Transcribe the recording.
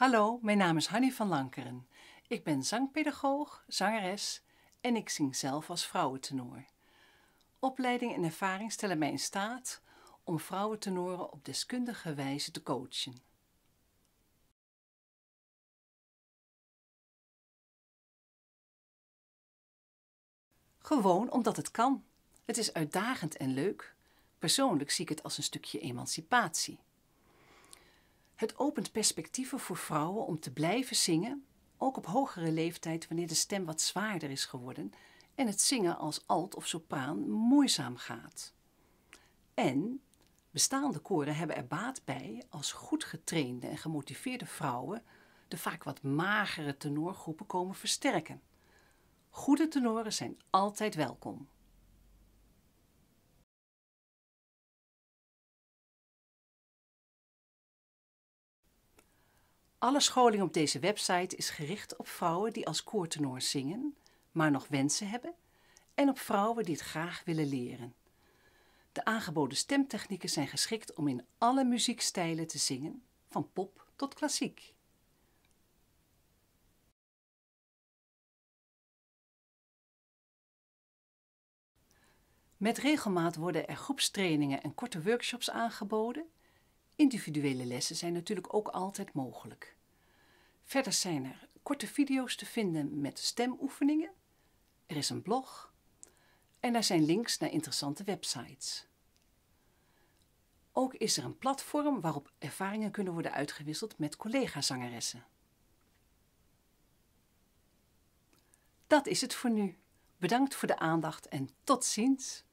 Hallo, mijn naam is Hanny van Lankeren. Ik ben zangpedagoog, zangeres en ik zing zelf als vrouwentenor. Opleiding en ervaring stellen mij in staat om vrouwentenoren op deskundige wijze te coachen. Gewoon omdat het kan. Het is uitdagend en leuk. Persoonlijk zie ik het als een stukje emancipatie. Het opent perspectieven voor vrouwen om te blijven zingen, ook op hogere leeftijd wanneer de stem wat zwaarder is geworden en het zingen als alt of sopraan moeizaam gaat. En bestaande koren hebben er baat bij als goed getrainde en gemotiveerde vrouwen de vaak wat magere tenorgroepen komen versterken. Goede tenoren zijn altijd welkom. Alle scholing op deze website is gericht op vrouwen die als koortenor zingen, maar nog wensen hebben, en op vrouwen die het graag willen leren. De aangeboden stemtechnieken zijn geschikt om in alle muziekstijlen te zingen, van pop tot klassiek. Met regelmaat worden er groepstrainingen en korte workshops aangeboden Individuele lessen zijn natuurlijk ook altijd mogelijk. Verder zijn er korte video's te vinden met stemoefeningen. Er is een blog. En er zijn links naar interessante websites. Ook is er een platform waarop ervaringen kunnen worden uitgewisseld met collega-zangeressen. Dat is het voor nu. Bedankt voor de aandacht en tot ziens.